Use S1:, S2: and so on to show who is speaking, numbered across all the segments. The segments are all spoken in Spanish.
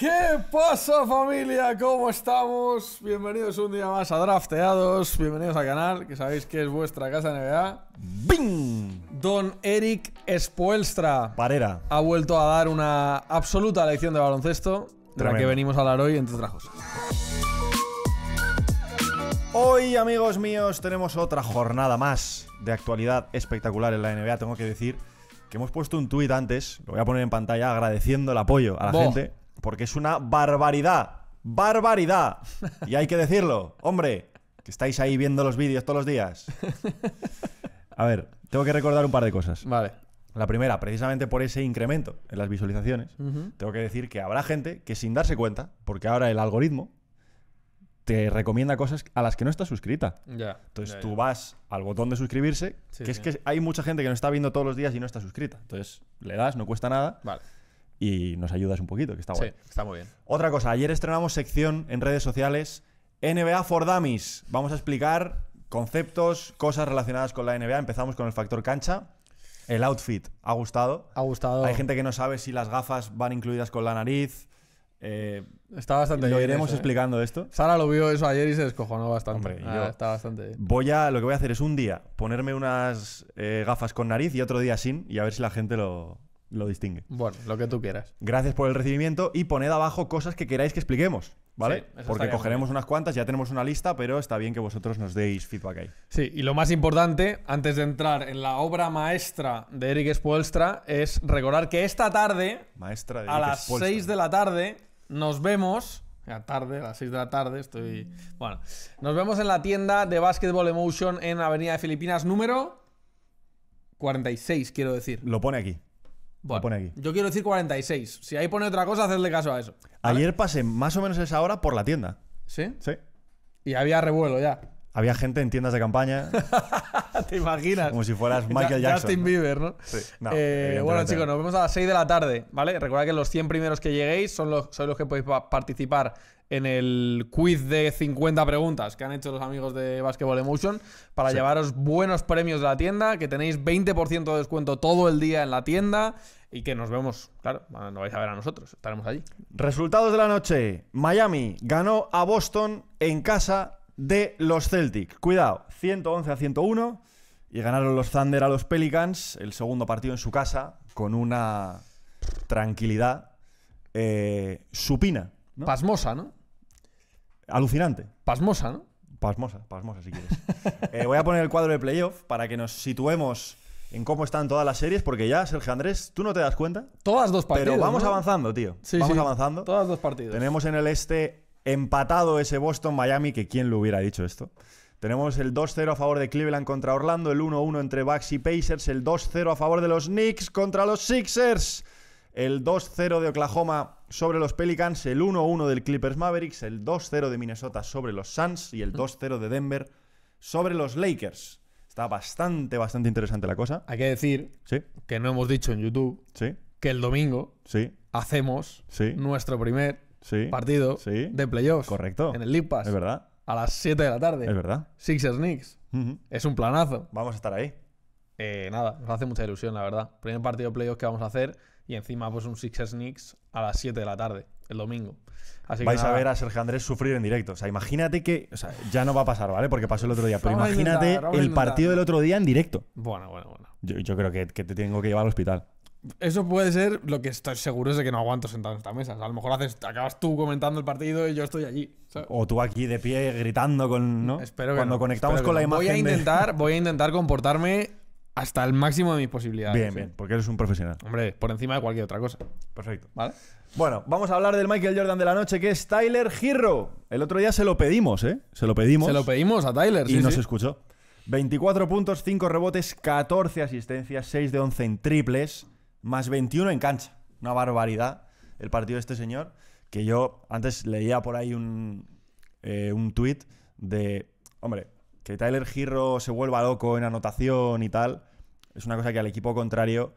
S1: ¿Qué pasa familia? ¿Cómo estamos? Bienvenidos un día más a Drafteados, bienvenidos al canal, que sabéis que es vuestra casa de NBA. ¡Bing! Don Eric Spoelstra Parera. ha vuelto a dar una absoluta lección de baloncesto, de la que venimos a hablar hoy, entre otras cosas.
S2: Hoy, amigos míos, tenemos otra jornada más de actualidad espectacular en la NBA. Tengo que decir que hemos puesto un tuit antes, lo voy a poner en pantalla, agradeciendo el apoyo a la gente porque es una barbaridad. ¡Barbaridad! Y hay que decirlo, hombre, que estáis ahí viendo los vídeos todos los días. A ver, tengo que recordar un par de cosas. Vale. La primera, precisamente por ese incremento en las visualizaciones, tengo que decir que habrá gente que sin darse cuenta, porque ahora el algoritmo te recomienda cosas a las que no estás suscrita. Ya. Entonces tú vas al botón de suscribirse, que es que hay mucha gente que no está viendo todos los días y no está suscrita. Entonces le das, no cuesta nada. Vale y nos ayudas un poquito, que está bueno. Sí, está muy bien. Otra cosa, ayer estrenamos sección en redes sociales NBA for Dummies. Vamos a explicar conceptos, cosas relacionadas con la NBA. Empezamos con el factor cancha. El outfit, ¿ha gustado? Ha gustado. Hay gente que no sabe si las gafas van incluidas con la nariz. Eh, está bastante Lo iremos ¿eh? explicando esto. Sara lo vio eso ayer y se descojonó bastante. Ah,
S1: está bastante bien.
S2: Voy a, lo que voy a hacer es un día ponerme unas eh, gafas con nariz y otro día sin y a ver si la gente lo, lo distingue. Bueno, lo que tú quieras. Gracias por el recibimiento y poned abajo cosas que queráis que expliquemos, ¿vale? Porque cogeremos unas cuantas, ya tenemos una lista, pero está bien que vosotros nos deis feedback ahí.
S1: Sí, y lo más importante, antes de entrar en la obra maestra de Eric Spoelstra, es recordar que esta tarde,
S2: maestra a las 6
S1: de la tarde, nos vemos A tarde, a las 6 de la tarde, estoy. Bueno, nos vemos en la tienda de Basketball Emotion en Avenida de Filipinas número 46,
S2: quiero decir. Lo pone aquí. Yo
S1: quiero decir 46. Si ahí pone otra cosa, hacedle caso a eso.
S2: Ayer pasé más o menos esa hora por la tienda. ¿Sí? Sí. Y había revuelo ya. Había gente en tiendas de campaña. ¿Te imaginas? Como si fueras Michael Jackson. Justin
S1: Bieber, ¿no? Sí. Eh, bueno, chicos, nos vemos a las 6 de la tarde, ¿vale? Recuerda que los 100 primeros que lleguéis son los, sois los que podéis participar en el quiz de 50 preguntas que han hecho los amigos de Basketball Emotion para llevaros buenos premios de la tienda, que tenéis 20% de descuento todo el día en la tienda y que nos vemos, claro, no vais a ver a nosotros, estaremos allí.
S2: Resultados de la noche. Miami ganó a Boston en casa de los Celtics Cuidado, 111 a 101. Y ganaron los Thunder a los Pelicans, el segundo partido en su casa, con una tranquilidad eh, supina. Pasmosa, ¿no? Alucinante. Pasmosa, ¿no? Pasmosa, pasmosa si quieres. Eh, voy a poner el cuadro de playoff para que nos situemos en cómo están todas las series, porque ya, Sergio Andrés, tú no te das cuenta. Todas dos partidos. Pero vamos avanzando, tío. Sí, vamos avanzando. Todas dos partidos. Tenemos en el este empatado ese Boston-Miami, que quién lo hubiera dicho esto. Tenemos el 2-0 a favor de Cleveland contra Orlando, el 1-1 entre Bucks y Pacers, el 2-0 a favor de los Knicks contra los Sixers, el 2-0 de Oklahoma sobre los Pelicans, el 1-1 del Clippers Mavericks, el 2-0 de Minnesota sobre los Suns y el 2-0 de Denver sobre los Lakers. Está bastante, bastante interesante la cosa. Hay que decir ¿Sí? que no hemos dicho en YouTube ¿Sí? que el domingo hacemos nuestro
S1: primer partido de playoffs. Correcto. En el League Es verdad a las 7 de la tarde. Es verdad. Sixers Knicks. Es un planazo. Vamos a estar ahí. Eh, nada, nos hace mucha ilusión, la verdad. Primer partido de playoffs que vamos a hacer y encima pues un Sixers Knicks a las 7 de la tarde,
S2: el domingo. Así Vais a ver a Sergio Andrés sufrir en directo. O sea, imagínate que. O sea, ya no va a pasar, ¿vale? Porque pasó el otro día. Pero imagínate el partido del otro día en directo. Bueno, bueno, bueno. Yo, creo que, que te tengo que llevar al hospital.
S1: Eso puede ser lo que estoy seguro es de que no aguanto sentado en esta mesa. a lo mejor haces, acabas tú comentando el partido y yo estoy allí.
S2: O tú aquí de pie gritando con. ¿no? Espero
S1: que Cuando conectamos con la imagen. Voy a intentar, voy a intentar comportarme hasta el máximo de mis posibilidades. Bien, bien,
S2: porque eres un profesional. Hombre, por encima de cualquier otra cosa. Perfecto. ¿Vale? Bueno, vamos a hablar del Michael Jordan de la noche, que es Tyler Hero. El otro día se lo pedimos, ¿eh? Se lo pedimos. Se lo pedimos a Tyler, Y nos escuchó. 24 puntos, 5 rebotes, 14 asistencias, 6 de 11 en triples más 21 en cancha. Una barbaridad el partido de este señor, que yo antes leía por ahí un, eh, un tuit de, hombre, que Tyler Girro se vuelva loco en anotación y tal, es una cosa que al equipo contrario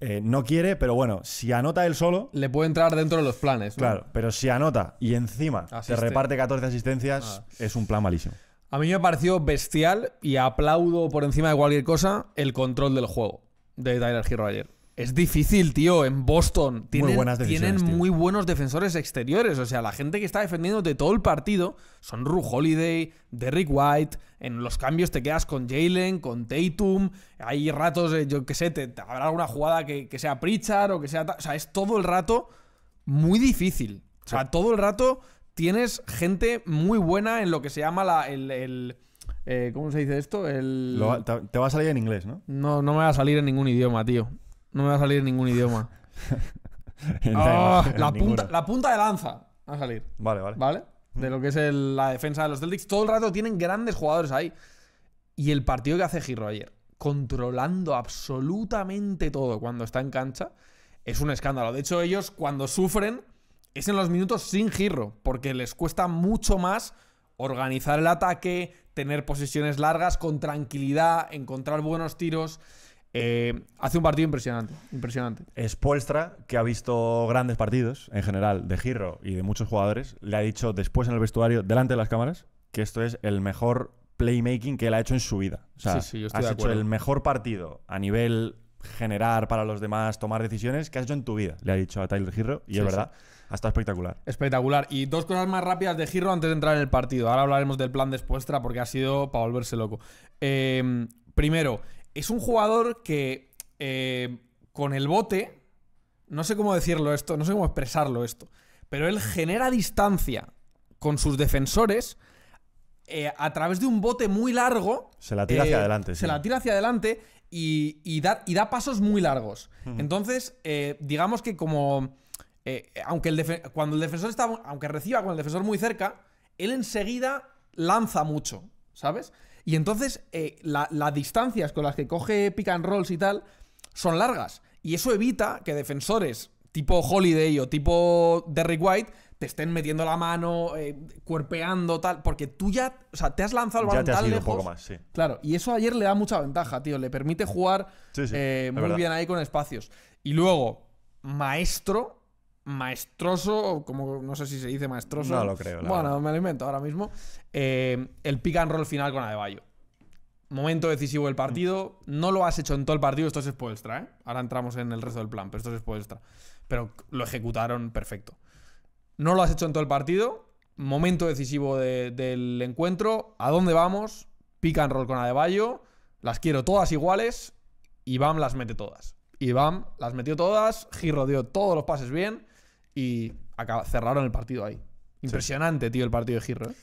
S2: eh, no quiere, pero bueno, si anota él solo... Le puede entrar dentro de los planes. Claro, pero si anota y encima se te reparte 14 asistencias, ah. es un plan malísimo.
S1: A mí me pareció bestial y aplaudo por encima de cualquier cosa el control del juego de Tyler Hero Es difícil, tío, en Boston. Tienen, muy tienen muy buenos defensores exteriores. O sea, la gente que está defendiendo de todo el partido son Ru Holiday, Derrick White. En los cambios te quedas con Jalen, con Tatum. Hay ratos, eh, yo qué sé, te, habrá alguna jugada que, sea Pritchard o que sea. O sea, es todo el rato muy difícil. O sea, todo el rato tienes gente muy buena en lo que se llama la, el eh, ¿Cómo se dice esto? te,
S2: va a salir en inglés, ¿no? No, no me va a salir en
S1: ningún idioma, tío. No me va a salir en ningún idioma. Ah, la, punta, de lanza va a salir. Vale, vale. ¿Vale? De mm. lo que es la defensa de los Celtics. Todo el rato tienen grandes jugadores ahí. Y el partido que hace Giro ayer, controlando absolutamente todo cuando está en cancha, es un escándalo. De hecho, ellos cuando sufren es en los minutos sin Giro, porque les cuesta mucho más organizar el ataque, tener posesiones largas con tranquilidad, encontrar buenos tiros. Eh,
S2: hace un partido impresionante, impresionante. que ha visto grandes partidos en general de Giro y de muchos jugadores, le ha dicho después en el vestuario, delante de las cámaras, que esto es el mejor playmaking que él ha hecho en su vida. O sea, sí, sí, has hecho el mejor partido a nivel generar para los demás, tomar decisiones que has hecho en tu vida, le ha dicho a Tyler Girro y es verdad, hasta espectacular.
S1: Espectacular. Y dos cosas más rápidas de Girro antes de entrar en el partido. Ahora hablaremos del plan después, porque ha sido para volverse loco. Em, primero, es un jugador que eh, con el bote, no sé cómo decirlo esto, no sé cómo expresarlo esto, pero él genera distancia con sus defensores eh, a través de un bote muy largo. Se la tira hacia eh, adelante. Se la tira hacia adelante y, da, pasos muy largos. Entonces, eh, digamos que como. aunque cuando el defensor está. Aunque reciba con el defensor muy cerca, él enseguida lanza mucho, ¿sabes? Y entonces las distancias con las que coge pick and rolls y tal son largas. Y eso evita que defensores tipo Holiday o tipo Derrick White te estén metiendo la mano, eh, cuerpeando, tal, porque tú ya, o sea, te has lanzado el balón ya te Un poco más, sí. Claro, y eso ayer le da mucha ventaja, tío, le permite jugar eh, muy bien ahí con espacios. Y luego, maestro, maestroso, como no sé si se dice maestroso. No lo creo. bueno, me lo invento ahora mismo. Eh, el pick and roll final con Adebayo. Momento decisivo del partido. Mm. No lo has hecho en todo el partido. Esto es Spoelstra, ¿eh? Ahora entramos en el resto del plan, pero esto es Spoelstra. Pero lo ejecutaron perfecto. No lo has hecho en todo el partido. Momento decisivo del encuentro. ¿A dónde vamos? Pican and roll con Adebayo. Las quiero todas iguales. Y Bam las mete todas. Y Bam las metió todas. Giro dio todos los pases bien. Y acaba, cerraron el partido ahí. Impresionante, tío, el partido de Giro. ¿eh?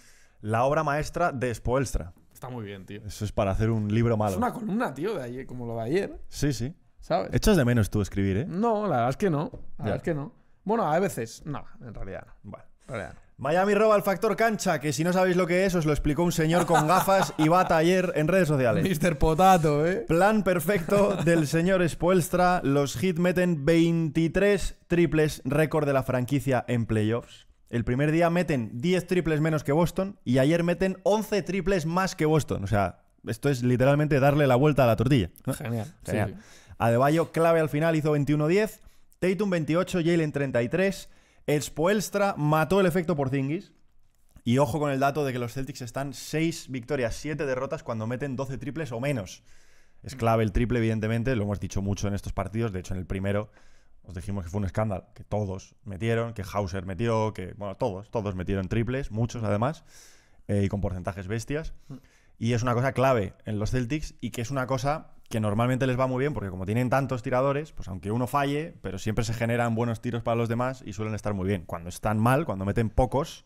S1: La obra maestra de Spoelstra. Está muy bien, tío.
S2: Eso es para hacer un libro malo. Es
S1: una columna, tío, de ayer, como lo de ayer. Sí, sí. ¿Sabes?
S2: ¿Echas de menos tú escribir, eh?
S1: No, la verdad es que no. La verdad es que no. Bueno, a veces, no, en realidad no. Bueno.
S2: Miami roba el factor cancha, que si no sabéis lo que es, os lo explicó un señor con gafas y bata ayer en redes sociales. Mr. Potato, ¿eh? Plan perfecto del señor Spoelstra. Los Heat meten 23 triples, récord de la franquicia en playoffs. El primer día meten 10 triples menos que Boston y ayer meten 11 triples más que Boston. O sea, esto es literalmente darle la vuelta a la tortilla. Genial. Genial. Adebayo, clave al final, hizo 21-10. Tatum 28, en 33. El Spoelstra mató el efecto por Zingis. Y ojo con el dato de que los Celtics están 6 victorias, 7 derrotas cuando meten 12 triples o menos. Es clave el triple, evidentemente, lo hemos dicho mucho en estos partidos. De hecho, en el primero os dijimos que fue un escándalo, que todos metieron, que Hauser metió, que, bueno, todos, todos metieron triples, muchos además, eh, y con porcentajes bestias. Mm y es una cosa clave en los Celtics y que es una cosa que normalmente les va muy bien porque como tienen tantos tiradores, pues aunque uno falle, pero siempre se generan buenos tiros para los demás y suelen estar muy bien. Cuando están mal, cuando meten pocos,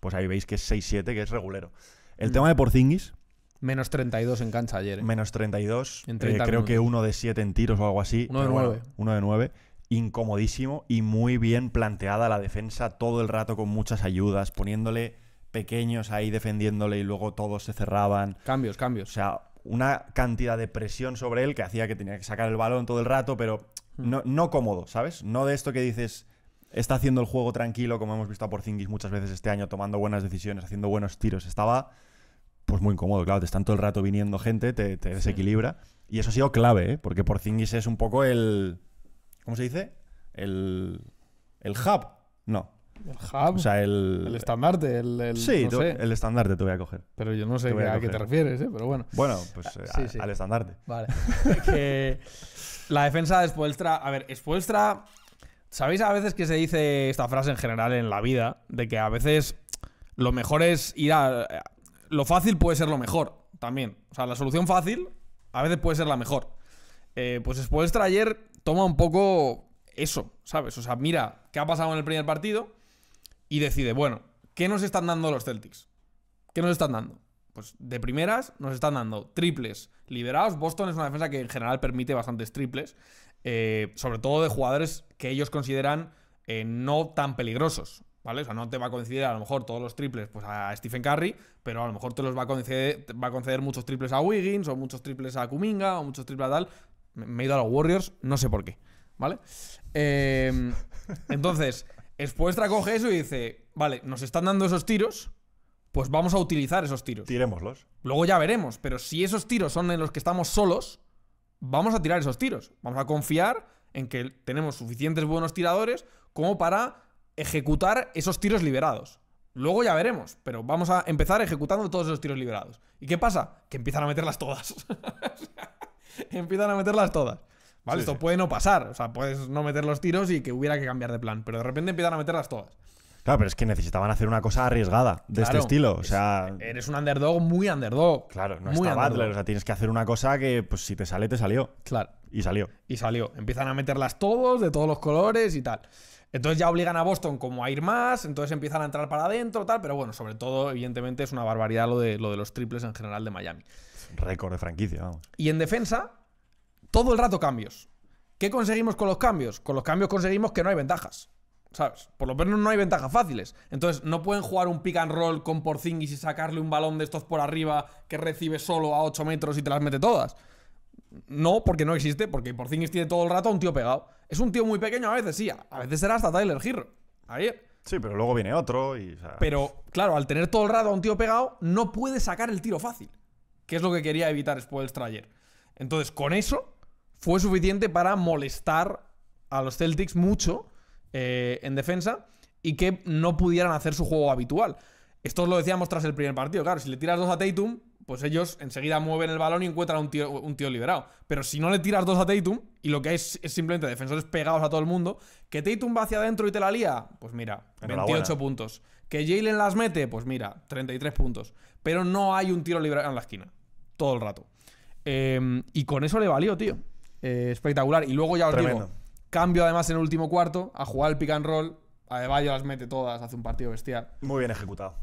S2: pues ahí veis que es 6-7, que es regulero. El mm. tema de Porzingis... Menos 32 en cancha ayer. ¿eh? Menos 32. En eh, creo que uno de 7 en tiros o algo así. Uno de 9. uno de 9 incomodísimo y muy bien planteada la defensa todo el rato con muchas ayudas, poniéndole pequeños ahí defendiéndole y luego todos se cerraban. Cambios, cambios. O sea, una cantidad de presión sobre él que hacía que tenía que sacar el balón todo el rato, pero hmm. no, no cómodo, ¿sabes? No de esto que dices, está haciendo el juego tranquilo, como hemos visto a Porzingis muchas veces este año, tomando buenas decisiones, haciendo buenos tiros. Estaba pues muy incómodo, claro, te están todo el rato viniendo gente, te, desequilibra. Y eso ha sido clave, ¿eh? porque Porzingis es un poco el... ¿Cómo se dice? El... El hub. No, el O sea, el. el estandarte. El, sí, el estandarte te voy a coger. Pero yo no sé a, qué te refieres, ¿eh? pero bueno. Bueno, pues ah, eh, al estandarte. Vale.
S1: la defensa de Spoelstra. A ver, Spoelstra. ¿Sabéis a veces que se dice esta frase en general en la vida? De que a veces lo mejor es ir a. Eh, lo fácil puede ser lo mejor también. O sea, la solución fácil a veces puede ser la mejor. Eh, pues Spoelstra ayer toma un poco eso, ¿sabes? O sea, mira qué ha pasado en el primer partido y decide, bueno, ¿qué nos están dando los Celtics? ¿Qué nos están dando? Pues de primeras nos están dando triples liberados. Boston es una defensa que en general permite bastantes triples, eh, sobre todo de jugadores que ellos consideran eh, no tan peligrosos. ¿Vale? O sea, no te va a conceder a lo mejor todos los triples pues, a Stephen Curry, pero a lo mejor te los va a conceder, va a conceder muchos triples a Wiggins, o muchos triples a Kuminga, o muchos triples a tal. Me, he ido a los Warriors, no sé por qué. ¿Vale? Eh, entonces, Espuestra coge eso y dice, vale, nos están dando esos tiros, pues vamos a utilizar esos tiros. Tirémoslos. Luego ya veremos, pero si esos tiros son en los que estamos solos, vamos a tirar esos tiros. Vamos a confiar en que tenemos suficientes buenos tiradores como para ejecutar esos tiros liberados. Luego ya veremos, pero vamos a empezar ejecutando todos esos tiros liberados. ¿Y qué pasa? Que empiezan a meterlas todas. empiezan a meterlas todas. ¿Vale? Esto puede no pasar. O sea, puedes no meter los tiros y que hubiera que cambiar de plan. Pero de repente empiezan a meterlas todas.
S2: Claro, pero es que necesitaban hacer una cosa arriesgada de este estilo. O sea. Eres un underdog muy underdog. Claro, no muy está O sea, tienes que hacer una cosa que, pues, si te sale, te salió. Claro. Y salió.
S1: Y salió. Empiezan a meterlas todos, de todos los colores y tal. Entonces ya obligan a Boston como a ir más, entonces empiezan a entrar para adentro, tal, pero bueno, sobre todo, evidentemente, es una barbaridad lo de, lo de los triples en general de Miami.
S2: Récord de franquicia, vamos.
S1: Y en defensa, todo el rato cambios. ¿Qué conseguimos con los cambios? Con los cambios conseguimos que no hay ventajas. ¿Sabes? Por lo menos no hay ventajas fáciles. Entonces, no pueden jugar un pick and roll con Porzingis y sacarle un balón de estos por arriba que recibe solo a 8 metros y te las mete todas. No, porque no existe, porque Porzingis tiene todo el rato a un tío pegado. Es un tío muy pequeño a veces, sí. A veces será hasta Tyler Hero. ahí
S2: Sí, pero luego viene otro y.
S1: Pero, claro, al tener todo el rato a un tío pegado, no puede sacar el tiro fácil. Que es lo que quería evitar del trailer Entonces, con eso, fue suficiente para molestar a los Celtics mucho eh, en defensa y que no pudieran hacer su juego habitual. Esto lo decíamos tras el primer partido, claro, si le tiras dos a Tatum, pues ellos enseguida mueven el balón y encuentran un tío, un tío liberado. Pero si no le tiras dos a Tatum, y lo que hay es, simplemente defensores pegados a todo el mundo, que Tatum va hacia adentro y te la lía, pues mira, 28 puntos. Que Jalen las mete, pues mira, 33 puntos. Pero no hay un tiro liberado en la esquina, todo el rato. Eh, y con eso le valió, tío. Eh, espectacular. Y luego ya os cambio además en el último cuarto a jugar el pick and roll. Adebayo las mete todas, hace un partido bestial. Muy bien ejecutado.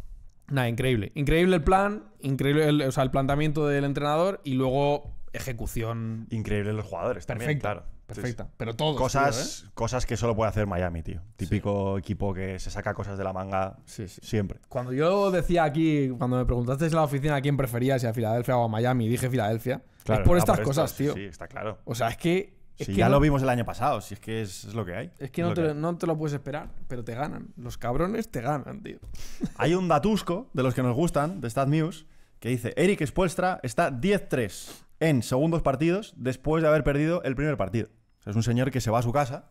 S1: Nada, increíble. Increíble el plan, increíble el, o sea, el planteamiento del entrenador y luego ejecución. Increíble los jugadores. Perfecto perfecta. Pero todo. Cosas,
S2: ¿eh? cosas que solo puede hacer Miami, tío. Típico equipo que se saca cosas de la manga siempre.
S1: Cuando yo decía aquí, cuando me preguntaste en la oficina a quién prefería, si a Filadelfia o a Miami, dije Filadelfia. es por ah, estas cosas, tío. Sí, está claro. O sea, es
S2: que. ya lo vimos el año pasado, si es que es, lo que hay. Es que, no,
S1: te, lo puedes esperar, pero te ganan.
S2: Los cabrones te ganan, tío. Hay un datusco de los que nos gustan, de Stat News, que dice: Eric espuestra, está 10-3 en segundos partidos después de haber perdido el primer partido es un señor que se va a su casa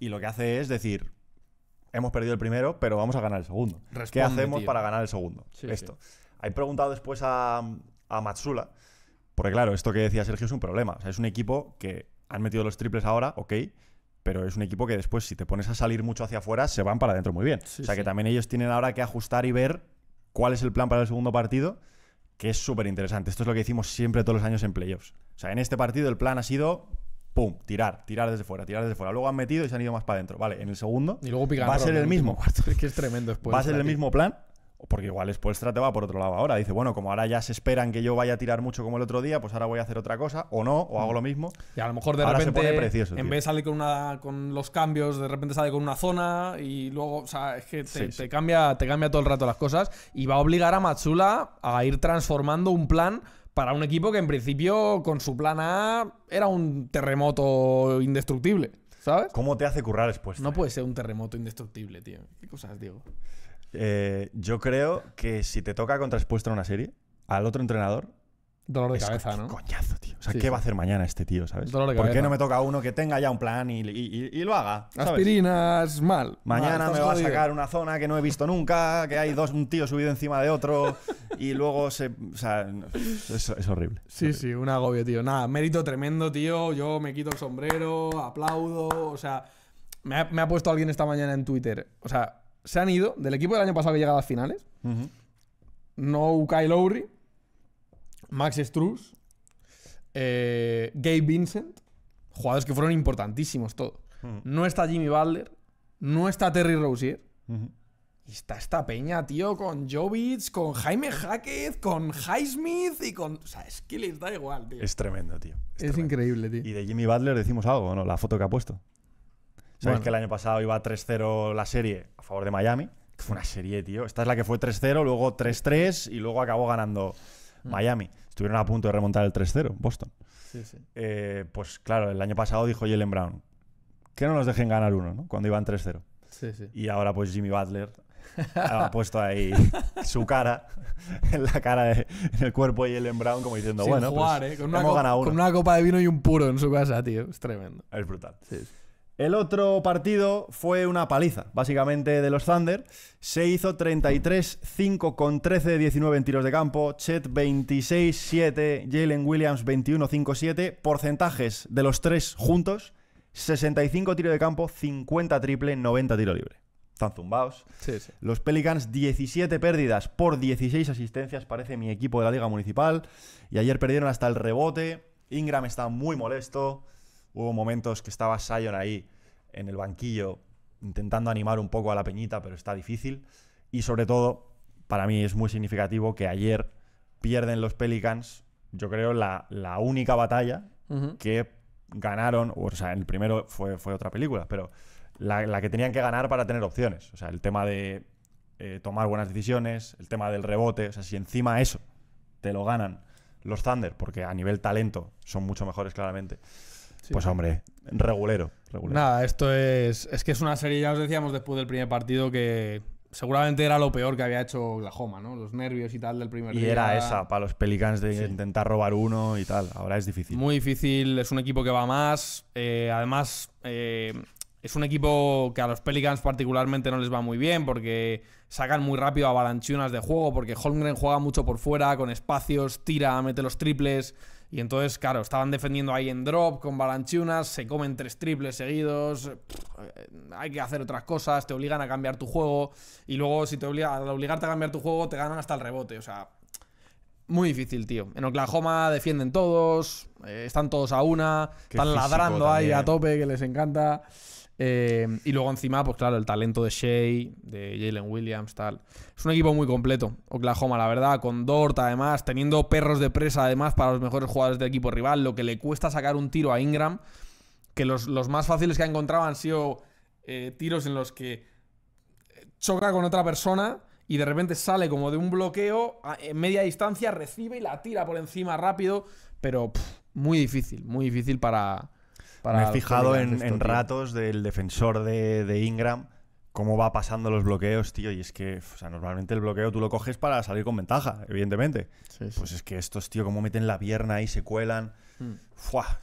S2: y lo que hace es decir, hemos perdido el primero, pero vamos a ganar el segundo. ¿Qué hacemos para ganar el segundo? esto. preguntado después a, Matsula, porque claro, esto que decía Sergio es un problema. es un equipo que han metido los triples ahora, ok, pero es un equipo que después, si te pones a salir mucho hacia afuera, se van para adentro muy bien. o sea, que también ellos tienen ahora que ajustar y ver cuál es el plan para el segundo partido, que es súper interesante. Esto es lo que hicimos siempre todos los años en playoffs. O sea, en este partido el plan ha sido pum, tirar, tirar desde fuera, tirar desde fuera. Luego han metido y se han ido más para adentro. Vale, en el segundo y luego va a ser el mismo. Es que es tremendo después. Va a ser el mismo plan, porque igual Spoelstra te va por otro lado ahora. Dice, bueno, como ahora ya se esperan que yo vaya a tirar mucho como el otro día, pues ahora voy a hacer otra cosa, o no, o hago mm. lo mismo. Y a lo mejor de ahora repente, se pone precioso, en vez de salir
S1: con, una, con los cambios, de repente sale con una zona y luego, o sea, es que te, cambia, te cambia todo el rato las cosas y va a obligar a Matsula a ir transformando un plan para un equipo que en principio con su plan A era un terremoto
S2: indestructible, ¿sabes? ¿Cómo te hace currar después?
S1: No puede ser un terremoto indestructible, tío. ¿Qué cosas digo?
S2: Eh, yo creo que si te toca contra en una serie, al otro entrenador, Dolor de cabeza, ¿no? Coñazo, tío. O sea, ¿qué va a hacer mañana este tío, sabes? Dolor de ¿Por qué no me toca uno que tenga ya un plan y, lo haga? Aspirinas, mal. Mañana me va a sacar una zona que no he visto nunca, que hay dos, un tío subido encima de otro y luego se. O sea, es, horrible.
S1: Sí, sí, un agobio, tío. Nada, mérito tremendo, tío. Yo me quito el sombrero, aplaudo. O sea, me ha, puesto alguien esta mañana en Twitter. O sea, se han ido del equipo del año pasado que llegaba a las finales. No Kyle Lowry Max Struz, eh, Gabe Vincent, jugadores que fueron importantísimos todos. Hmm. No está Jimmy Butler, no está Terry Rozier. Hmm. Y está esta peña, tío, con Jovic, con Jaime Hackett, con Highsmith y con. O sea, es que da igual, tío. Es
S2: tremendo, tío. Es, increíble, tío. Y de Jimmy Butler decimos algo, ¿no? La foto que ha puesto. Sabes que el año pasado iba 3-0 la serie a favor de Miami. fue una serie, tío. Esta es la que fue 3-0, luego 3-3 y luego acabó ganando hmm. Miami estuvieron a punto de remontar el 3-0, Boston. Eh, pues claro, el año pasado dijo Jalen Brown, que no nos dejen ganar uno, ¿no? Cuando iban 3-0. Y ahora pues Jimmy Butler ha puesto ahí su cara en la cara, de, en el cuerpo de Jalen Brown como diciendo, bueno, pues, ¿eh? con, una uno. con una copa de vino y un puro en su casa, tío. Es tremendo. Es brutal. sí. El otro partido fue una paliza, básicamente, de los Thunder. Se hizo 33-5 con 13 19 en tiros de campo, Chet 26-7, Jalen Williams 21-5-7, porcentajes de los tres juntos, 65 tiros de campo, 50 triple, 90 tiro libre. Están zumbados. Sí, sí. Los Pelicans 17 pérdidas por 16 asistencias, parece mi equipo de la Liga Municipal. Y ayer perdieron hasta el rebote. Ingram está muy molesto. Hubo momentos que estaba Sion ahí en el banquillo intentando animar un poco a la peñita, pero está difícil. Y sobre todo, para mí es muy significativo que ayer pierden los Pelicans, yo creo, la, única batalla que ganaron, o sea, el primero fue, otra película, pero la, que tenían que ganar para tener opciones. O sea, el tema de eh, tomar buenas decisiones, el tema del rebote, o sea, si encima eso te lo ganan los Thunder, porque a nivel talento son mucho mejores claramente pues hombre, regulero,
S1: Nada, esto es. Es que es una serie, ya os decíamos después del primer partido que seguramente era lo peor que había hecho la Joma, ¿no? Los nervios y tal del primer y día. Y era esa,
S2: para los Pelicans de intentar robar uno y tal. Ahora es difícil. Muy
S1: difícil, es un equipo que va más. Eh, además, eh, es un equipo que a los Pelicans particularmente no les va muy bien porque sacan muy rápido a balanchunas de juego, porque Holmgren juega mucho por fuera, con espacios, tira, mete los triples. Y entonces, claro, estaban defendiendo ahí en drop con balanchunas, se comen tres triples seguidos, hay que hacer otras cosas, te obligan a cambiar tu juego y luego si te obliga, al obligarte a cambiar tu juego te ganan hasta el rebote, o sea, muy difícil, tío. En Oklahoma defienden todos, eh, están todos a una, están ladrando ahí a tope que les encanta. Eh, y luego encima, pues claro, el talento de Shea, de Jalen Williams, tal. Es un equipo muy completo, Oklahoma, la verdad, con Dort además, teniendo perros de presa además para los mejores jugadores del equipo rival, lo que le cuesta sacar un tiro a Ingram, que los, más fáciles que ha encontrado han sido eh, tiros en los que choca con otra persona y de repente sale como de un bloqueo, en media distancia, recibe y la tira por encima rápido, pero muy difícil, muy difícil para, me he fijado en, ratos
S2: del defensor de, Ingram cómo va pasando los bloqueos, tío. Y es que, o sea, normalmente el bloqueo tú lo coges para salir con ventaja, evidentemente. Pues es que estos, tío, cómo meten la pierna ahí, se cuelan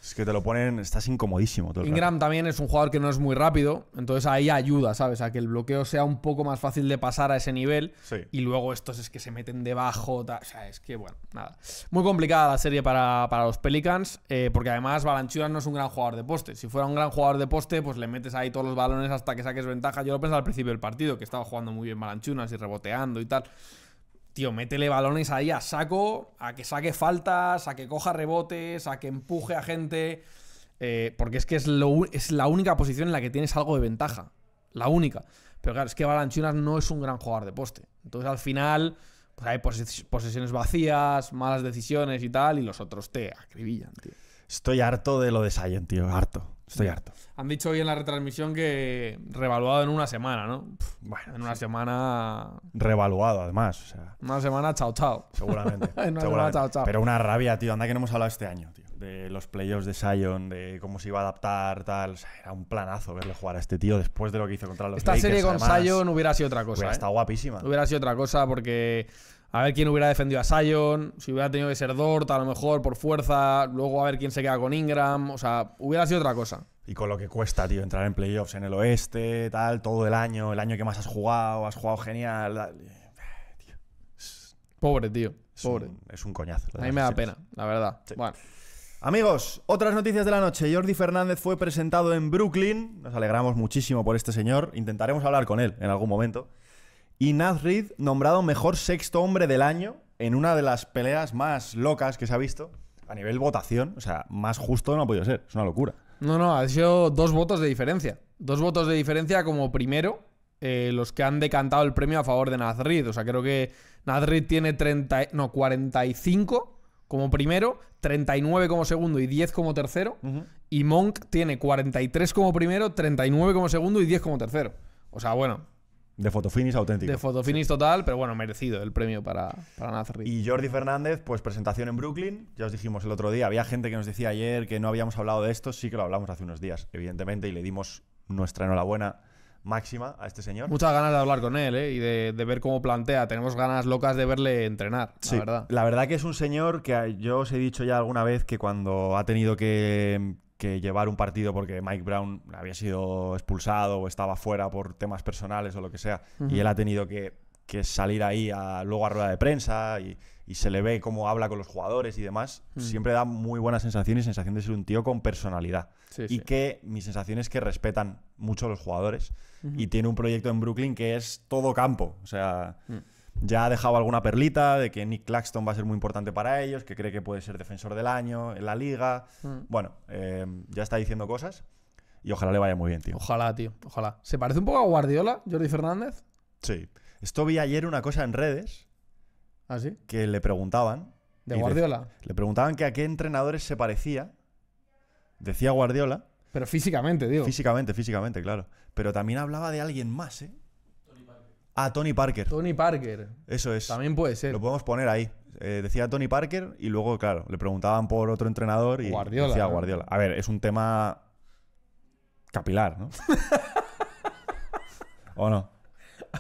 S2: es que te lo ponen, estás incomodísimo. Ingram
S1: también es un jugador que no es muy rápido, entonces ahí ayuda, ¿sabes? A que el bloqueo sea un poco más fácil de pasar a ese nivel. Y luego estos es que se meten debajo, o sea, es que bueno, nada. Muy complicada la serie para, para los Pelicans, eh, porque además Balanchunas no es un gran jugador de poste. Si fuera un gran jugador de poste, pues le metes ahí todos los balones hasta que saques ventaja. Yo lo pensaba al principio del partido, que estaba jugando muy bien Balanchunas y reboteando y tal tío, métele balones ahí a saco, a que saque faltas, a que coja rebotes, a que empuje a gente. Eh, porque es que es, es la única posición en la que tienes algo de ventaja. La única. Pero claro, es que Balanchunas no es un gran jugador de poste. Entonces al final, pues hay posesiones vacías, malas decisiones y tal, y los otros te
S2: acribillan, tío. Estoy harto de lo de Sayen, tío, harto. Estoy harto.
S1: Han dicho hoy en la retransmisión que revaluado en una semana, ¿no? bueno, en una
S2: semana. Revaluado, además. O Una semana chao chao. Seguramente. en chao chao. Pero una rabia, tío. Anda que no hemos hablado este año, tío. De los playoffs de Sion, de cómo se iba a adaptar, tal. O era un planazo verle jugar a este tío después de lo que hizo contra los Esta serie con Sion hubiera sido otra cosa. Hubiera ¿eh? guapísima.
S1: Hubiera sido otra cosa porque a ver quién hubiera defendido a Sion, si hubiera tenido que ser Dort, a lo mejor por fuerza, luego a ver quién se queda con Ingram, o sea, hubiera sido otra cosa.
S2: Y con lo que cuesta, tío, entrar en playoffs en el oeste, tal, todo el año, el año que más has jugado, has jugado genial. Eh, pobre, tío, pobre. Es un, coñazo. A mí me da pena, la verdad. Bueno. Amigos, otras noticias de la noche. Jordi Fernández fue presentado en Brooklyn. Nos alegramos muchísimo por este señor. Intentaremos hablar con él en algún momento y Nazrid nombrado mejor sexto hombre del año en una de las peleas más locas que se ha visto a nivel votación. O sea, más justo no ha podido ser. Es una locura. No, no,
S1: ha sido dos votos de diferencia. Dos votos de diferencia como primero eh, los que han decantado el premio a favor de Nazrid. O sea, creo que Nazrid tiene 30, no, 45 como primero, 39 como segundo y 10 como tercero. Y Monk tiene 43 como primero, 39 como segundo y 10 como tercero. O sea, bueno,
S2: de fotofinish auténtico. De fotofinish total, pero bueno, merecido el premio para, para Y Jordi Fernández, pues presentación en Brooklyn. Ya os dijimos el otro día, había gente que nos decía ayer que no habíamos hablado de esto. Sí que lo hablamos hace unos días, evidentemente, y le dimos nuestra enhorabuena máxima a este señor. Muchas
S1: ganas de hablar con él ¿eh? y de, ver cómo plantea. Tenemos ganas locas de verle entrenar, la verdad.
S2: La verdad que es un señor que yo os he dicho ya alguna vez que cuando ha tenido que, que llevar un partido porque Mike Brown había sido expulsado o estaba fuera por temas personales o lo que sea, y él ha tenido que, salir ahí a, luego a rueda de prensa y, se le ve cómo habla con los jugadores y demás, siempre da muy buena sensación y sensación de ser un tío con personalidad. y que mi sensación es que respetan mucho los jugadores y tiene un proyecto en Brooklyn que es todo campo, o sea... Mm. Ya ha dejado alguna perlita de que Nick Claxton va a ser muy importante para ellos, que cree que puede ser defensor del año en la liga. Mm. Bueno, em, ya está diciendo cosas y ojalá le vaya muy bien, tío. Ojalá, tío, ojalá. ¿Se parece un poco a Guardiola, Jordi Fernández? Sí. Esto vi ayer una cosa en redes. ¿Ah, sí? Que le preguntaban. ¿De Guardiola? Le, le preguntaban que a qué entrenadores se parecía. Decía Guardiola. Pero físicamente, digo. Físicamente, físicamente, claro. Pero también hablaba de alguien más, ¿eh? a ah, Tony Parker. Tony Parker. Eso es. También puede ser. Lo podemos poner ahí. Eh, decía Tony Parker y luego, claro, le preguntaban por otro entrenador y Guardiola, decía Guardiola. A ver, es un tema capilar, ¿no? ¿O no?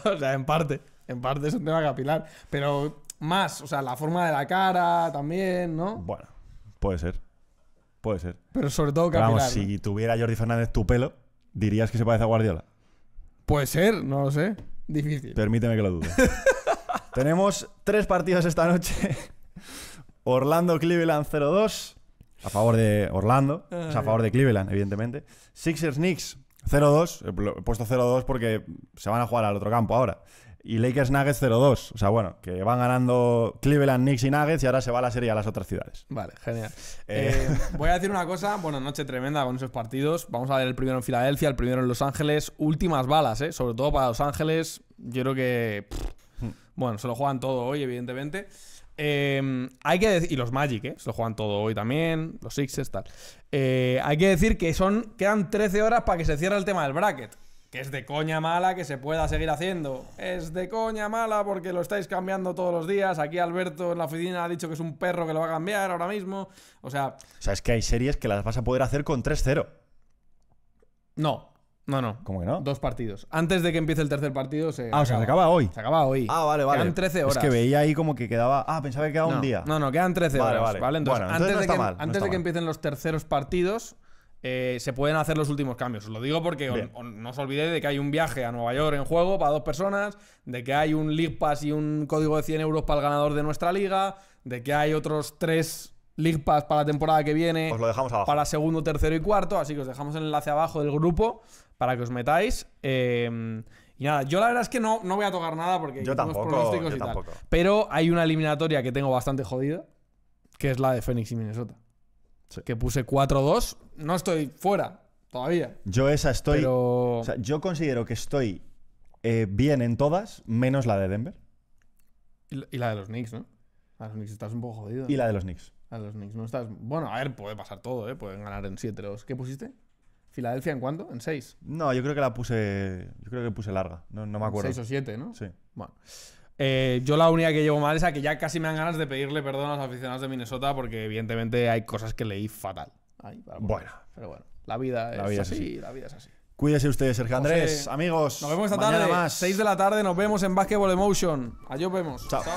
S1: O sea, en parte. En parte es un tema capilar. Pero más, o sea, la forma de la cara también, ¿no? Bueno,
S2: puede ser. Puede ser. Pero sobre todo capilar. si tuviera Jordi Fernández tu pelo, ¿dirías que se parece a Guardiola? Puede ser, no lo sé. Difícil. Permíteme que lo dude. Tenemos tres partidos esta noche. Orlando Cleveland 0-2 a favor de Orlando, a favor de Cleveland, evidentemente. Sixers Knicks 0-2, he puesto 0-2 porque se van a jugar al otro campo ahora y Lakers Nuggets 0-2. O sea, bueno, que van ganando Cleveland, Knicks y Nuggets y ahora se va la serie a las otras ciudades. Vale, genial. Eh. Eh,
S1: voy a decir una cosa, bueno, noche tremenda con esos partidos. Vamos a ver el primero en Filadelfia, el primero en Los Ángeles. Últimas balas, ¿eh? Sobre todo para Los Ángeles. Yo creo que... Hmm. bueno, se lo juegan todo hoy, evidentemente. Eh, hay que decir, y los Magic, ¿eh? se lo juegan todo hoy también, los Sixes, tal. hay que decir que son quedan 13 horas para que se cierre el tema del bracket que es de coña mala que se pueda seguir haciendo. Es de coña mala porque lo estáis cambiando todos los días. Aquí Alberto en la oficina ha dicho que es un perro que lo va a cambiar ahora mismo. O sea... O
S2: sea, es que hay series que las vas a poder hacer con 3-0. No. No, no. ¿Cómo que no?
S1: Dos partidos. Antes de que empiece el tercer partido se. Ah, o sea, se
S2: acaba hoy. Se acaba hoy. Ah, vale, vale. Quedan 13 horas. Es que veía ahí como que quedaba.
S1: Ah, pensaba que quedaba un día. No, no, quedan 13 horas. Vale, vale. bueno, entonces antes, no de, que, mal, antes de que empiecen los terceros partidos, eh, se pueden hacer los últimos cambios. Os lo digo porque no os olvidéis de que hay un viaje a Nueva York en juego para dos personas, de que hay un League Pass y un código de 100 euros para el ganador de nuestra liga, de que hay otros tres League Pass para la temporada que viene. lo dejamos Para segundo, tercero y cuarto. Así que os dejamos el enlace abajo del grupo para que os metáis. Em, y nada, yo la verdad es que no, no voy a tocar nada porque yo tampoco, pronósticos y Pero hay una eliminatoria que tengo bastante jodida,
S2: que es la de Phoenix y
S1: Minnesota que puse 4-2, no estoy fuera
S2: todavía. Yo esa estoy. yo considero que estoy eh, bien en todas, menos la de Denver.
S1: Y la de los Knicks, ¿no? A los Knicks estás un poco jodido. Y la de los Knicks. A los Knicks no estás. Bueno, a ver, puede pasar todo, ¿eh? Pueden ganar en 7 los. ¿Qué pusiste? ¿Filadelfia en cuánto? ¿En 6?
S2: No, yo creo que la puse. Yo creo que puse larga. No, no me acuerdo. 6 o
S1: 7, ¿no? Sí. Bueno. Eh, yo la única que llevo mal es a que ya casi me dan ganas de pedirle perdón a los aficionados de Minnesota porque evidentemente hay cosas que leí fatal. bueno.
S2: Pero bueno, la vida, es, así, la vida es así. Cuídese ustedes Sergio Andrés. amigos, nos vemos esta tarde. Más. 6 de la tarde, nos
S1: vemos en Basketball Emotion. Adiós, vemos. Chao.